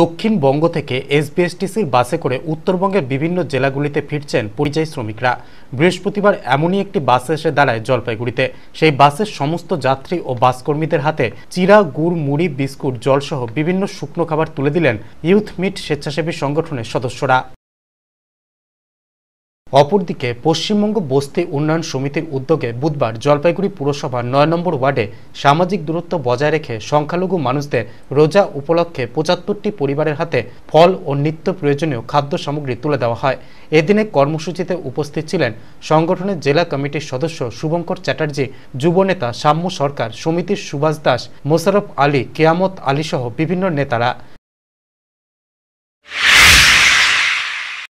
দক্ষিণবঙ্গ থেকে এসবিএসটিসির বাসে করে উত্তরবঙ্গের বিভিন্ন জেলাগুলিতে ফিরছেন পরিযায়ী শ্রমিকরা বৃহস্পতিবার এমনই একটি বাসে এসে দাঁড়ায় জলপাইগুড়িতে সেই বাসের সমস্ত যাত্রী ও বাসকর্মীদের হাতে চিরা গুড় মুড়ি বিস্কুট জলসহ বিভিন্ন শুকনো খাবার তুলে দিলেন ইউথ মিট স্বেচ্ছাসেবী সংগঠনের সদস্যরা অপরদিকে পশ্চিমবঙ্গ বস্তি উন্নয়ন সমিতির উদ্যোগে বুধবার জলপাইগুড়ি পুরসভার নয় নম্বর ওয়ার্ডে সামাজিক দূরত্ব বজায় রেখে সংখ্যালঘু মানুষদের রোজা উপলক্ষে পঁচাত্তরটি পরিবারের হাতে ফল ও নিত্য প্রয়োজনীয় খাদ্য সামগ্রী তুলে দেওয়া হয় এদিনে কর্মসূচিতে উপস্থিত ছিলেন সংগঠনের জেলা কমিটির সদস্য শুভঙ্কর চ্যাটার্জি যুবনেতা সাম্য সরকার সমিতির সুভাষ দাস মোশারফ আলী কেয়ামত আলীসহ বিভিন্ন নেতারা